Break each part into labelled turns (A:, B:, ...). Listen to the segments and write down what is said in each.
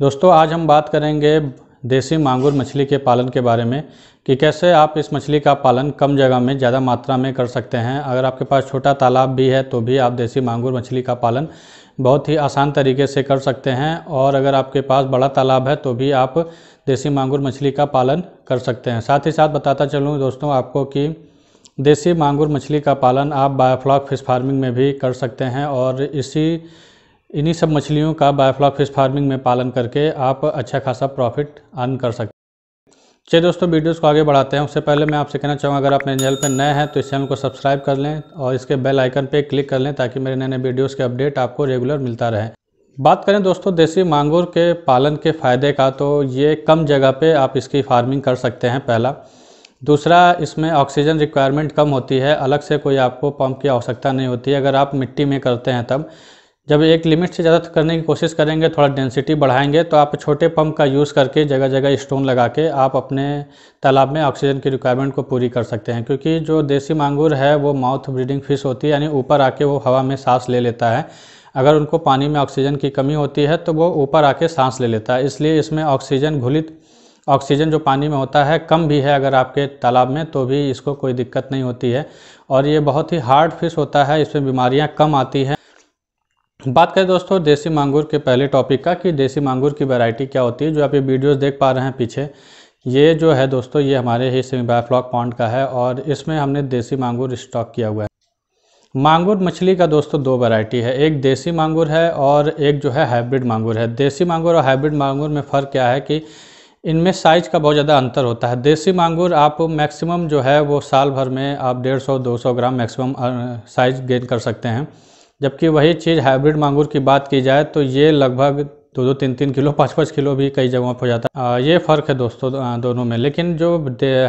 A: दोस्तों आज हम बात करेंगे देसी मांगुर मछली के पालन के बारे में कि कैसे आप इस मछली का पालन कम जगह में ज़्यादा मात्रा में कर सकते हैं अगर आपके पास छोटा तालाब भी है तो भी आप देसी मांगुर मछली का पालन बहुत ही आसान तरीके से कर सकते हैं और अगर आपके पास बड़ा तालाब है तो भी आप देसी मांगुर मछली का पालन कर सकते हैं साथ ही साथ बताता चलूँ दोस्तों आपको कि देसी मांगुर मछली का पालन आप बायोफ्लॉक फिश फार्मिंग में भी कर सकते हैं और इसी इन्हीं सब मछलियों का बायोफ्लॉक फिश फार्मिंग में पालन करके आप अच्छा खासा प्रॉफिट अर्न कर सकते चलिए दोस्तों वीडियोस को आगे बढ़ाते हैं उससे पहले मैं आपसे कहना चाहूँगा अगर आप मेरे चैनल पर नए हैं तो इस चैनल को सब्सक्राइब कर लें और इसके बेल आइकन पर क्लिक कर लें ताकि मेरे नए नए वीडियोज़ के अपडेट आपको रेगुलर मिलता रहे बात करें दोस्तों देसी मांगूर के पालन के फ़ायदे का तो ये कम जगह पर आप इसकी फार्मिंग कर सकते हैं पहला दूसरा इसमें ऑक्सीजन रिक्वायरमेंट कम होती है अलग से कोई आपको पंप की आवश्यकता नहीं होती है अगर आप मिट्टी में करते हैं तब जब एक लिमिट से ज़्यादा करने की कोशिश करेंगे थोड़ा डेंसिटी बढ़ाएंगे तो आप छोटे पंप का यूज़ करके जगह जगह स्टोन लगा के आप अपने तालाब में ऑक्सीजन की रिक्वायरमेंट को पूरी कर सकते हैं क्योंकि जो देसी मांगूर है वो माउथ ब्रीडिंग फिश होती है यानी ऊपर आके वो हवा में सांस ले लेता है अगर उनको पानी में ऑक्सीजन की कमी होती है तो वो ऊपर आके सांस ले लेता है इसलिए इसमें ऑक्सीजन घुलित ऑक्सीजन जो पानी में होता है कम भी है अगर आपके तालाब में तो भी इसको कोई दिक्कत नहीं होती है और ये बहुत ही हार्ड फिश होता है इसमें बीमारियाँ कम आती हैं बात करें दोस्तों देसी मांगूर के पहले टॉपिक का कि देसी मांगूर की वैरायटी क्या होती है जो आप ये वीडियोस देख पा रहे हैं पीछे ये जो है दोस्तों ये हमारे ही फ्लॉक पॉन्ड का है और इसमें हमने देसी मांगूर स्टॉक किया हुआ है मांगूर मछली का दोस्तों दो वैरायटी है एक देसी मांगूर है और एक जो है हाइब्रिड मांगूर है देसी मांगूर और हाइब्रिड मांगूर में फ़र्क क्या है कि इनमें साइज का बहुत ज़्यादा अंतर होता है देसी मांगूर आप मैक्सिमम जो है वो साल भर में आप डेढ़ सौ दो सौ ग्राम मैक्सिमम साइज गेन कर सकते हैं जबकि वही चीज़ हाइब्रिड मांगूर की बात की जाए तो ये लगभग दो दो तीन तीन किलो पाँच पाँच किलो भी कई जगहों पर हो जाता है ये फ़र्क है दोस्तों दोनों में लेकिन जो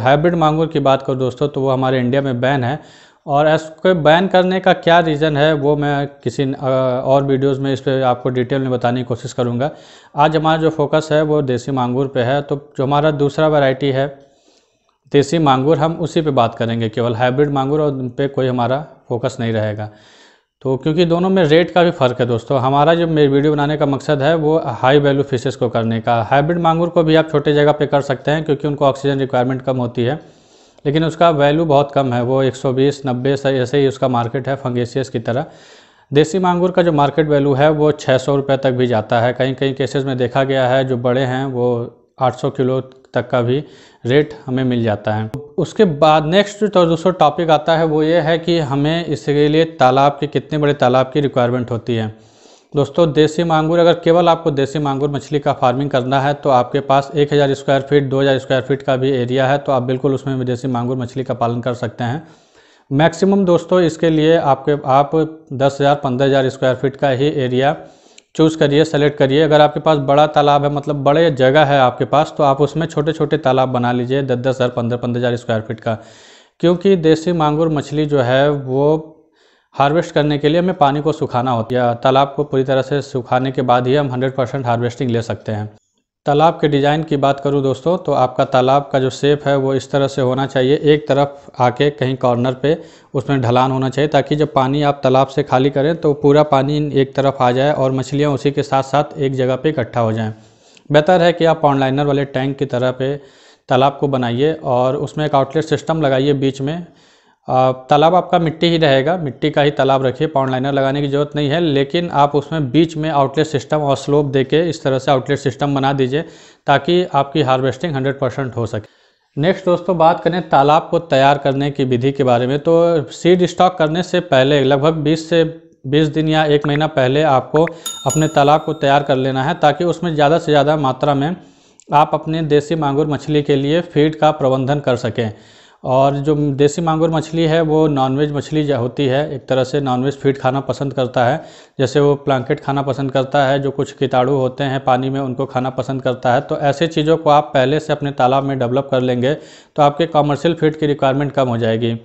A: हाइब्रिड मांगूर की बात करो दोस्तों तो वो हमारे इंडिया में बैन है और इसको बैन करने का क्या रीज़न है वो मैं किसी और वीडियोस में इस पर आपको डिटेल में बताने की कोशिश करूँगा आज हमारा जो फोकस है वो देसी मांगूर पर है तो जो हमारा दूसरा वैराइटी है देसी मांगूर हम उसी पर बात करेंगे केवल हाइब्रिड मांगूर और उन पर कोई हमारा फोकस नहीं रहेगा तो क्योंकि दोनों में रेट का भी फ़र्क है दोस्तों हमारा जो मेरी वीडियो बनाने का मकसद है वो हाई वैल्यू फ़िशेज़ को करने का हाइब्रिड मांगूर को भी आप छोटे जगह पे कर सकते हैं क्योंकि उनको ऑक्सीजन रिक्वायरमेंट कम होती है लेकिन उसका वैल्यू बहुत कम है वो 120 90 ऐसे ही उसका मार्केट है फंगेसियस की तरह देसी मांगूर का जो मार्केट वैल्यू है वो छः सौ तक भी जाता है कहीं कहीं केसेज में देखा गया है जो बड़े हैं वो 800 किलो तक का भी रेट हमें मिल जाता है उसके बाद नेक्स्ट तो दूसरा टॉपिक आता है वो ये है कि हमें इसके लिए तालाब के कितने बड़े तालाब की रिक्वायरमेंट होती है दोस्तों देसी मांगूर अगर केवल आपको देसी मांगूर मछली का फार्मिंग करना है तो आपके पास 1000 स्क्वायर फीट 2000 स्क्वायर फीट का भी एरिया है तो आप बिल्कुल उसमें देसी मांगूर मछली का पालन कर सकते हैं मैक्सिमम दोस्तों इसके लिए आपके आप 10,000 15,000 स्क्वायर फीट का ही एरिया चूज़ करिए सेलेक्ट करिए अगर आपके पास बड़ा तालाब है मतलब बड़े जगह है आपके पास तो आप उसमें छोटे छोटे तालाब बना लीजिए दस दस हज़ार पंद्रह पंद्रह हज़ार स्क्वायर फीट का क्योंकि देसी मांगुर मछली जो है वो हार्वेस्ट करने के लिए हमें पानी को सुखाना होता है तालाब को पूरी तरह से सुखाने के बाद ही हम 100 परसेंट हार्वेस्टिंग ले सकते हैं तालाब के डिज़ाइन की बात करूं दोस्तों तो आपका तालाब का जो शेप है वो इस तरह से होना चाहिए एक तरफ आके कहीं कॉर्नर पे उसमें ढलान होना चाहिए ताकि जब पानी आप तालाब से खाली करें तो पूरा पानी एक तरफ आ जाए और मछलियाँ उसी के साथ साथ एक जगह पे इकट्ठा हो जाएं बेहतर है कि आप ऑनलाइनर वाले टैंक की तरह पे तालाब को बनाइए और उसमें एक आउटलेट सिस्टम लगाइए बीच में तालाब आपका मिट्टी ही रहेगा मिट्टी का ही तालाब रखिए पाउंड लाइनर लगाने की ज़रूरत नहीं है लेकिन आप उसमें बीच में आउटलेट सिस्टम और स्लोप देके इस तरह से आउटलेट सिस्टम बना दीजिए ताकि आपकी हार्वेस्टिंग 100 परसेंट हो सके नेक्स्ट दोस्तों बात करें तालाब को तैयार करने की विधि के बारे में तो सीड स्टॉक करने से पहले लगभग बीस से 20 दिन या एक महीना पहले आपको अपने तालाब को तैयार कर लेना है ताकि उसमें ज़्यादा से ज़्यादा मात्रा में आप अपने देसी मांगुर मछली के लिए फीड का प्रबंधन कर सकें और जो देसी मांगुर मछली है वो नॉनवेज मछली होती है एक तरह से नॉनवेज फीड खाना पसंद करता है जैसे वो प्लांकेट खाना पसंद करता है जो कुछ कीटाणु होते हैं पानी में उनको खाना पसंद करता है तो ऐसे चीज़ों को आप पहले से अपने तालाब में डेवलप कर लेंगे तो आपके कॉमर्शियल फीड की रिक्वायरमेंट कम हो जाएगी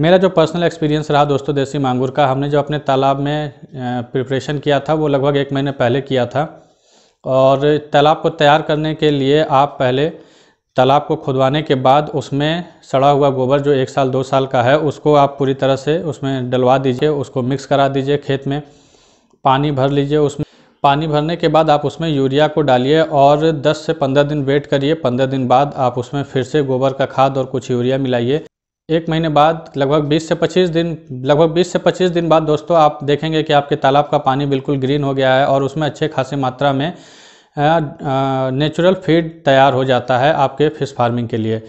A: मेरा जो पर्सनल एक्सपीरियंस रहा दोस्तों देसी मांगुर का हमने जो अपने तालाब में प्रिपरेशन किया था वो लगभग एक महीने पहले किया था और तालाब को तैयार करने के लिए आप पहले तालाब को खुदवाने के बाद उसमें सड़ा हुआ गोबर जो एक साल दो साल का है उसको आप पूरी तरह से उसमें डलवा दीजिए उसको मिक्स करा दीजिए खेत में पानी भर लीजिए उसमें पानी भरने के बाद आप उसमें यूरिया को डालिए और 10 से 15 दिन वेट करिए 15 दिन बाद आप उसमें फिर से गोबर का खाद और कुछ यूरिया मिलाइए एक महीने बाद लगभग 20 से 25 दिन लगभग 20 से 25 दिन बाद दोस्तों आप देखेंगे कि आपके तालाब का पानी बिल्कुल ग्रीन हो गया है और उसमें अच्छे खासे मात्रा में नेचुरल फीड तैयार हो जाता है आपके फिश फार्मिंग के लिए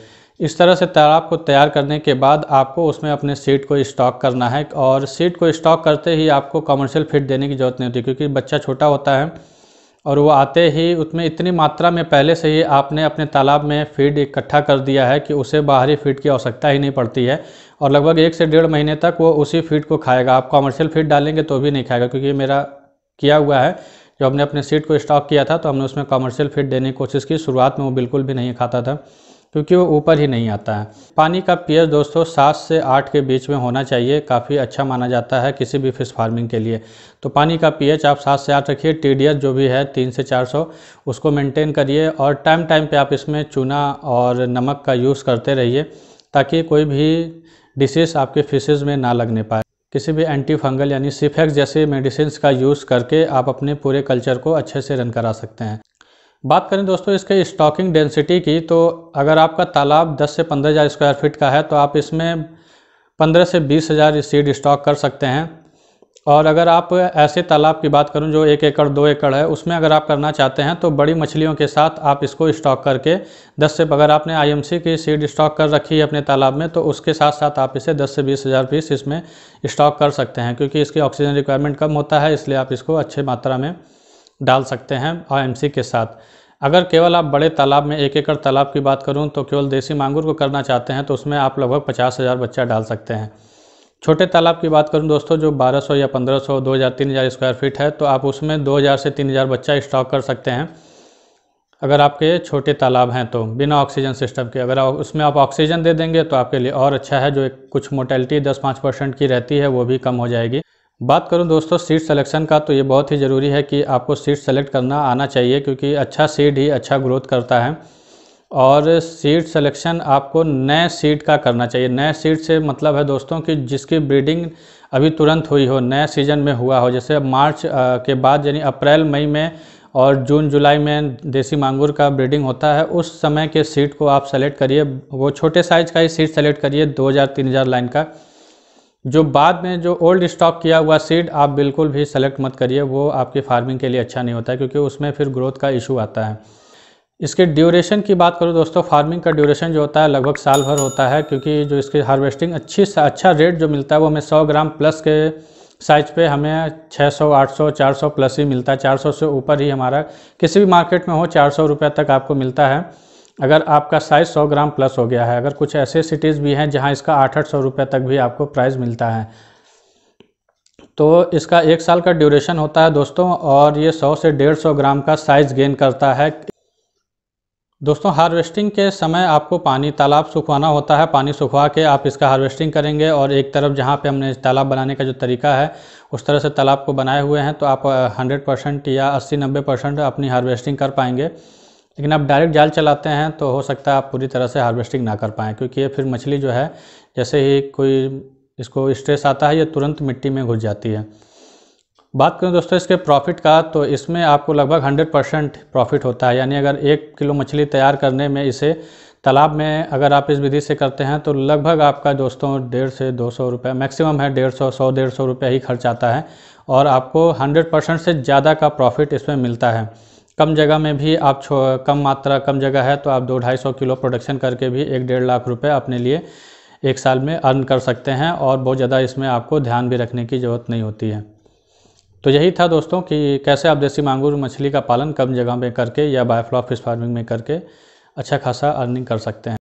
A: इस तरह से तालाब को तैयार करने के बाद आपको उसमें अपने सीड को स्टॉक करना है और सीड को स्टॉक करते ही आपको कमर्शियल फीड देने की ज़रूरत नहीं होती क्योंकि बच्चा छोटा होता है और वो आते ही उसमें इतनी मात्रा में पहले से ही आपने अपने तालाब में फीड इकट्ठा कर दिया है कि उसे बाहरी फीड की आवश्यकता ही नहीं पड़ती है और लगभग एक से डेढ़ महीने तक वो उसी फीड को खाएगा आप कॉमर्शियल फीड डालेंगे तो भी नहीं खाएगा क्योंकि मेरा किया हुआ है जो हमने अपने सीट को स्टॉक किया था तो हमने उसमें कॉमर्शियल फिट देने की कोशिश की शुरुआत में वो बिल्कुल भी नहीं खाता था क्योंकि वो ऊपर ही नहीं आता है पानी का पीएच दोस्तों सात से आठ के बीच में होना चाहिए काफ़ी अच्छा माना जाता है किसी भी फिश फार्मिंग के लिए तो पानी का पीएच आप सात से आठ रखिए टीडीएस जो भी है तीन से चार सौ उसको मेंटेन करिए और टाइम टाइम पे आप इसमें चूना और नमक का यूज़ करते रहिए ताकि कोई भी डिशेज़ आपके फिशेज़ में ना लगने पाए किसी भी एंटी फंगल यानी सिफेक्स जैसे मेडिसिन का यूज़ करके आप अपने पूरे कल्चर को अच्छे से रन करा सकते हैं बात करें दोस्तों इसके स्टॉकिंग डेंसिटी की तो अगर आपका तालाब 10 से पंद्रह हज़ार स्क्वायर फीट का है तो आप इसमें पंद्रह से बीस हज़ार सीड स्टॉक कर सकते हैं और अगर आप ऐसे तालाब की बात करूं जो एक एकड़ दो एकड़ है उसमें अगर आप करना चाहते हैं तो बड़ी मछलियों के साथ आप इसको स्टॉक करके 10 से अगर आपने आईएमसी की सीड स्टॉक कर रखी है अपने तालाब में तो उसके साथ साथ आप इसे 10 से बीस हज़ार पीस इसमें स्टॉक कर सकते हैं क्योंकि इसकी ऑक्सीजन रिक्वायरमेंट कम होता है इसलिए आप इसको अच्छे मात्रा में डाल सकते हैं आई के साथ अगर केवल आप बड़े तालाब में एक एकड़ तालाब की बात करूँ तो केवल देसी मांगुर को करना चाहते हैं तो उसमें आप लगभग पचास हज़ार बच्चा डाल सकते हैं छोटे तालाब की बात करूं दोस्तों जो 1200 या 1500, 2000, 3000 स्क्वायर फीट है तो आप उसमें 2000 से 3000 बच्चा स्टॉक कर सकते हैं अगर आपके छोटे तालाब हैं तो बिना ऑक्सीजन सिस्टम के अगर उसमें आप ऑक्सीजन दे देंगे तो आपके लिए और अच्छा है जो एक कुछ मोटेलिटी दस पाँच परसेंट की रहती है वो भी कम हो जाएगी बात करूं दोस्तों सीड सिलेक्शन का तो ये बहुत ही ज़रूरी है कि आपको सीड सेलेक्ट करना आना चाहिए क्योंकि अच्छा सीड ही अच्छा ग्रोथ करता है और सीड सिलेक्शन आपको नए सीड का करना चाहिए नए सीड से मतलब है दोस्तों कि जिसकी ब्रीडिंग अभी तुरंत हुई हो नए सीजन में हुआ हो जैसे मार्च के बाद यानी अप्रैल मई में और जून जुलाई में देसी मांगूर का ब्रीडिंग होता है उस समय के सीड को आप सेलेक्ट करिए वो छोटे साइज का ही सीड सेलेक्ट करिए 2000 3000 लाइन का जो बाद में जो ओल्ड स्टॉक किया हुआ सीड आप बिल्कुल भी सेलेक्ट मत करिए वो आपकी फार्मिंग के लिए अच्छा नहीं होता है क्योंकि उसमें फिर ग्रोथ का इशू आता है इसके ड्यूरेशन की बात करूँ दोस्तों फार्मिंग का ड्यूरेशन जो होता है लगभग साल भर होता है क्योंकि जो इसकी हार्वेस्टिंग अच्छी सा अच्छा रेट जो मिलता है वो हमें 100 ग्राम प्लस के साइज पे हमें 600, 800, 400 प्लस ही मिलता है 400 से ऊपर ही हमारा किसी भी मार्केट में हो चार सौ तक आपको मिलता है अगर आपका साइज़ 100 ग्राम प्लस हो गया है अगर कुछ ऐसे सिटीज़ भी हैं जहाँ इसका आठ आठ सौ रुपये तक भी आपको प्राइस मिलता है तो इसका एक साल का ड्यूरेशन होता है दोस्तों और ये 100 से 150 ग्राम का साइज़ गेन करता है दोस्तों हार्वेस्टिंग के समय आपको पानी तालाब सुखवाना होता है पानी सुखवा के आप इसका हार्वेस्टिंग करेंगे और एक तरफ जहाँ पे हमने तालाब बनाने का जो तरीका है उस तरह से तालाब को बनाए हुए हैं तो आप 100 परसेंट या 80-90 परसेंट अपनी हार्वेस्टिंग कर पाएंगे लेकिन आप डायरेक्ट जाल चलाते हैं तो हो सकता है आप पूरी तरह से हार्वेस्टिंग ना कर पाएँ क्योंकि ये फिर मछली जो है जैसे ही कोई इसको स्ट्रेस आता है ये तुरंत मिट्टी में घुस जाती है बात करें दोस्तों इसके प्रॉफिट का तो इसमें आपको लगभग 100 परसेंट प्रॉफिट होता है यानी अगर एक किलो मछली तैयार करने में इसे तालाब में अगर आप इस विधि से करते हैं तो लगभग आपका दोस्तों डेढ़ से दो सौ रुपये मैक्सिमम है डेढ़ सौ सौ डेढ़ सौ रुपये ही खर्च आता है और आपको हंड्रेड परसेंट से ज़्यादा का प्रॉफिट इसमें मिलता है कम जगह में भी आप छो कम मात्रा कम जगह है तो आप दो ढाई सौ किलो प्रोडक्शन करके भी एक डेढ़ लाख रुपये अपने लिए एक साल में अर्न कर सकते हैं और बहुत ज़्यादा इसमें आपको ध्यान भी रखने की ज़रूरत नहीं होती है तो यही था दोस्तों कि कैसे आप देसी मांगूर मछली का पालन कम जगह में करके या बायोफ्लॉक फिश फार्मिंग में करके अच्छा खासा अर्निंग कर सकते हैं